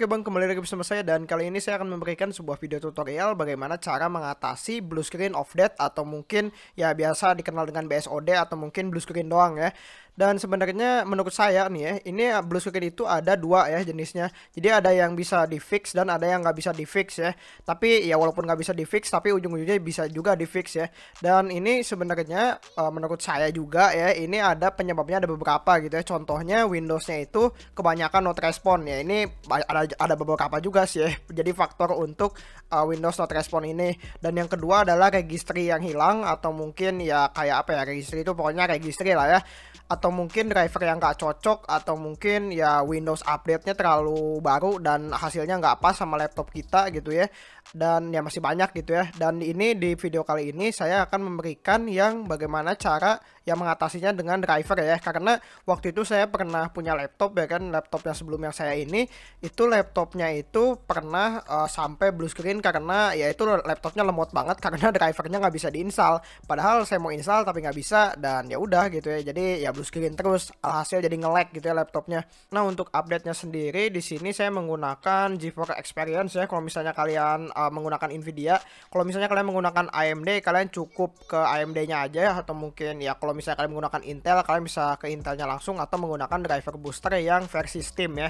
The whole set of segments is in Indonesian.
Oke bang, kembali lagi bersama saya dan kali ini saya akan memberikan sebuah video tutorial bagaimana cara mengatasi blue screen of death atau mungkin ya biasa dikenal dengan BSOD atau mungkin blue screen doang ya. Dan sebenarnya menurut saya nih ya, ini blue screen itu ada dua ya jenisnya. Jadi ada yang bisa di fix dan ada yang nggak bisa di fix ya. Tapi ya walaupun nggak bisa di fix, tapi ujung-ujungnya bisa juga di fix ya. Dan ini sebenarnya eh, menurut saya juga ya, ini ada penyebabnya ada beberapa gitu ya. Contohnya Windowsnya itu kebanyakan not respon ya. Ini ada ada beberapa juga sih ya. Jadi faktor untuk uh, Windows not respond ini. Dan yang kedua adalah registry yang hilang atau mungkin ya kayak apa ya registry itu pokoknya registry lah ya atau mungkin driver yang nggak cocok atau mungkin ya Windows update-nya terlalu baru dan hasilnya nggak pas sama laptop kita gitu ya dan ya masih banyak gitu ya dan ini di video kali ini saya akan memberikan yang bagaimana cara yang mengatasinya dengan driver ya karena waktu itu saya pernah punya laptop ya kan laptop yang sebelumnya saya ini itu laptopnya itu pernah uh, sampai blue screen karena ya itu laptopnya lemot banget karena drivernya nggak bisa diinstal padahal saya mau install tapi nggak bisa dan ya udah gitu ya jadi ya blue kirim terus hasil jadi nge gitu ya laptopnya nah untuk update-nya sendiri di sini saya menggunakan GeForce Experience ya kalau misalnya kalian uh, menggunakan Nvidia kalau misalnya kalian menggunakan AMD kalian cukup ke AMD-nya aja ya atau mungkin ya kalau misalnya kalian menggunakan Intel kalian bisa ke Intelnya langsung atau menggunakan driver booster yang versi Steam ya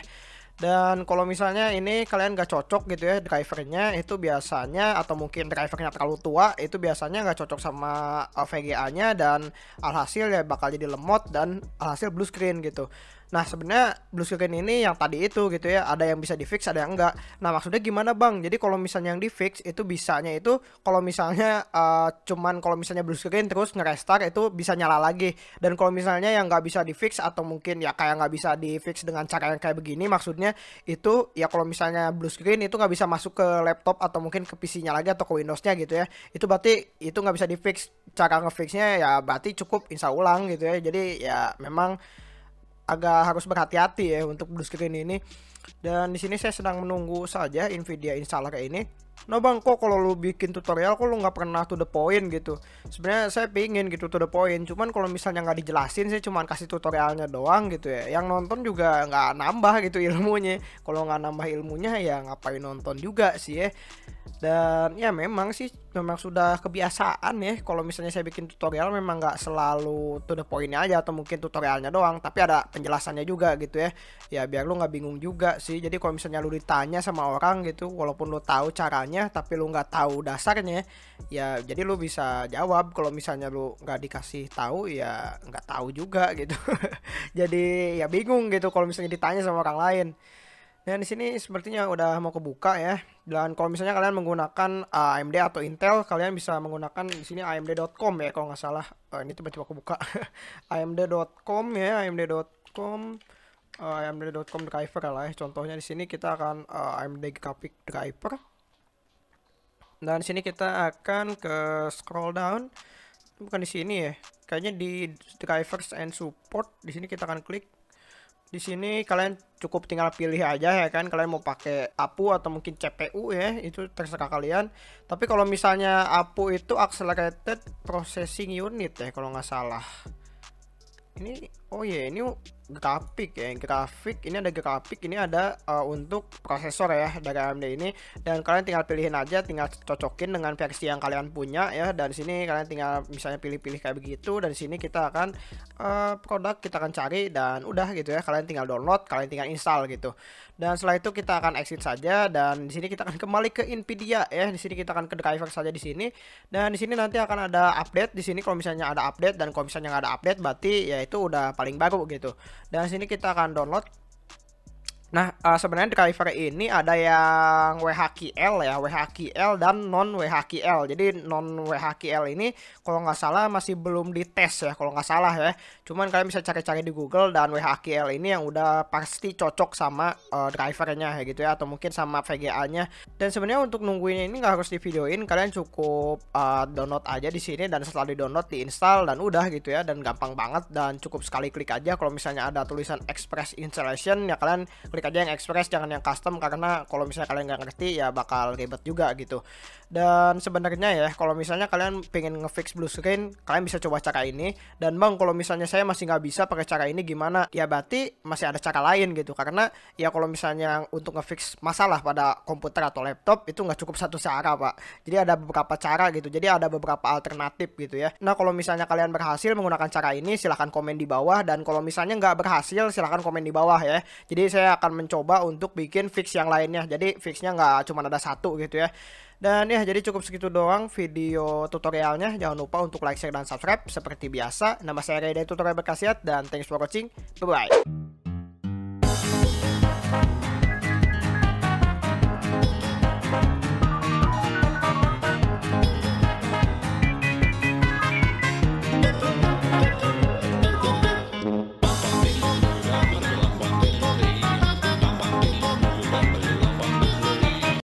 dan kalau misalnya ini kalian gak cocok gitu ya drivernya itu biasanya atau mungkin drivernya terlalu tua itu biasanya gak cocok sama uh, VGA nya dan alhasil ya bakal jadi lemot dan alhasil blue screen gitu Nah sebenarnya blue screen ini yang tadi itu gitu ya ada yang bisa di fix ada yang enggak. Nah maksudnya gimana bang? Jadi kalau misalnya yang di fix itu bisanya itu kalau misalnya uh, cuman kalau misalnya blue screen terus ngerestart itu bisa nyala lagi. Dan kalau misalnya yang nggak bisa di fix atau mungkin ya kayak nggak bisa di fix dengan cara yang kayak begini maksudnya itu ya kalau misalnya blue screen itu nggak bisa masuk ke laptop atau mungkin ke PC-nya lagi atau ke Windows-nya gitu ya itu berarti itu nggak bisa di fix cara ngefixnya ya berarti cukup install ulang gitu ya jadi ya memang agak harus berhati-hati ya untuk blue screen ini dan di sini saya sedang menunggu saja Nvidia installer kayak ini. No bang, kok kalau lu bikin tutorial kok lu nggak pernah to the point gitu. Sebenarnya saya pingin gitu to the point, cuman kalau misalnya nggak dijelasin saya cuman kasih tutorialnya doang gitu ya. Yang nonton juga nggak nambah gitu ilmunya. Kalau nggak nambah ilmunya ya ngapain nonton juga sih ya. Dan ya memang sih memang sudah kebiasaan ya kalau misalnya saya bikin tutorial memang nggak selalu to the pointnya aja atau mungkin tutorialnya doang, tapi ada penjelasannya juga gitu ya. Ya biar lu nggak bingung juga juga sih jadi kalau misalnya lu ditanya sama orang gitu walaupun lu tahu caranya tapi lu nggak tahu dasarnya ya jadi lu bisa jawab kalau misalnya lu nggak dikasih tahu ya nggak tahu juga gitu jadi ya bingung gitu kalau misalnya ditanya sama orang lain Nah di sini sepertinya udah mau kebuka ya. Dan kalau misalnya kalian menggunakan eh, AMD atau Intel, kalian bisa menggunakan di sini AMD.com ya kalau nggak salah. oh, ini tiba-tiba kebuka. AMD.com ya, AMD.com uh, eh, AMD.com driver lah ya. Contohnya di sini kita akan uh, eh, AMD graphic driver. Dan di sini kita akan ke scroll down. Bukan di sini ya. Kayaknya di drivers and support di sini kita akan klik. Di sini kalian cukup tinggal pilih aja ya kan kalian mau pakai APU atau mungkin CPU ya, itu terserah kalian. Tapi kalau misalnya APU itu accelerated processing unit ya kalau nggak salah. Ini oh ya yeah, ini grafik ya grafik ini ada grafik ini ada uh, untuk prosesor ya dari AMD ini dan kalian tinggal pilihin aja tinggal cocokin dengan versi yang kalian punya ya dan sini kalian tinggal misalnya pilih-pilih kayak begitu dan sini kita akan uh, produk kita akan cari dan udah gitu ya kalian tinggal download kalian tinggal install gitu dan setelah itu kita akan exit saja dan di sini kita akan kembali ke Nvidia ya di sini kita akan ke driver saja di sini dan di sini nanti akan ada update di sini kalau misalnya ada update dan kalau misalnya nggak ada update berarti ya itu udah paling baru gitu dan sini kita akan download Nah, uh, sebenarnya driver ini ada yang WHQL ya, WHQL dan non WHQL. Jadi non WHQL ini kalau nggak salah masih belum dites ya, kalau nggak salah ya. Cuman kalian bisa cari-cari di Google dan WHQL ini yang udah pasti cocok sama uh, drivernya ya gitu ya, atau mungkin sama VGA-nya. Dan sebenarnya untuk nungguin ini nggak harus divideoin kalian cukup uh, download aja di sini dan setelah di download diinstal dan udah gitu ya, dan gampang banget dan cukup sekali klik aja. Kalau misalnya ada tulisan Express Installation ya kalian klik ketik aja yang express jangan yang custom karena kalau misalnya kalian nggak ngerti ya bakal ribet juga gitu dan sebenarnya ya kalau misalnya kalian pengen ngefix blue screen kalian bisa coba cara ini dan bang kalau misalnya saya masih nggak bisa pakai cara ini gimana ya berarti masih ada cara lain gitu karena ya kalau misalnya untuk ngefix masalah pada komputer atau laptop itu nggak cukup satu cara pak jadi ada beberapa cara gitu jadi ada beberapa alternatif gitu ya nah kalau misalnya kalian berhasil menggunakan cara ini silahkan komen di bawah dan kalau misalnya nggak berhasil silahkan komen di bawah ya jadi saya akan akan mencoba untuk bikin fix yang lainnya. Jadi fixnya nggak cuma ada satu gitu ya. Dan ya jadi cukup segitu doang video tutorialnya. Jangan lupa untuk like, share, dan subscribe seperti biasa. Nama saya Ray dari Tutorial Berkasiat dan thanks for watching. Bye-bye.